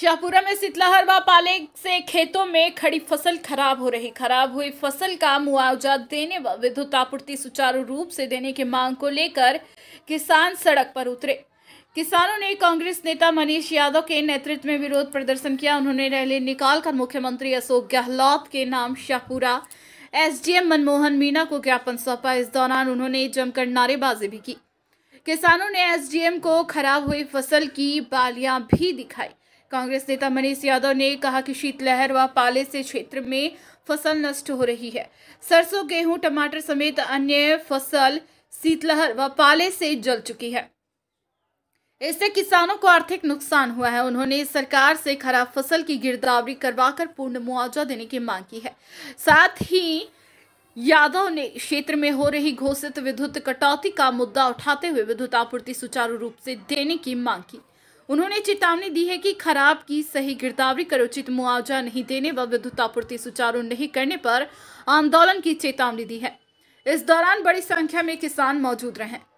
शाहपुरा में शीतलहर व पाले से खेतों में खड़ी फसल खराब हो रही खराब हुई फसल का मुआवजा देने व विद्युत आपूर्ति सुचारू रूप से देने की मांग को लेकर किसान सड़क पर उतरे किसानों ने कांग्रेस नेता मनीष यादव के नेतृत्व में विरोध प्रदर्शन किया उन्होंने रैली निकालकर मुख्यमंत्री अशोक गहलोत के नाम शाहपुरा एसडीएम मनमोहन मीना को ज्ञापन सौंपा इस दौरान उन्होंने जमकर नारेबाजी भी की किसानों ने एसडीएम को खराब हुई फसल की बालियां भी दिखाई कांग्रेस नेता मनीष यादव ने कहा कि शीतलहर व पाले से क्षेत्र में फसल नष्ट हो रही है सरसों गेहूं टमाटर समेत अन्य फसल शीतलहर व पाले से जल चुकी है इससे किसानों को आर्थिक नुकसान हुआ है उन्होंने सरकार से खराब फसल की गिरदावरी करवाकर पूर्ण मुआवजा देने की मांग की है साथ ही यादव ने क्षेत्र में हो रही घोषित विद्युत कटौती का मुद्दा उठाते हुए विद्युत आपूर्ति सुचारू रूप से देने की मांग की उन्होंने चेतावनी दी है कि खराब की सही गिरदावरी कर उचित मुआवजा नहीं देने व विद्युत आपूर्ति सुचारू नहीं करने पर आंदोलन की चेतावनी दी है इस दौरान बड़ी संख्या में किसान मौजूद रहे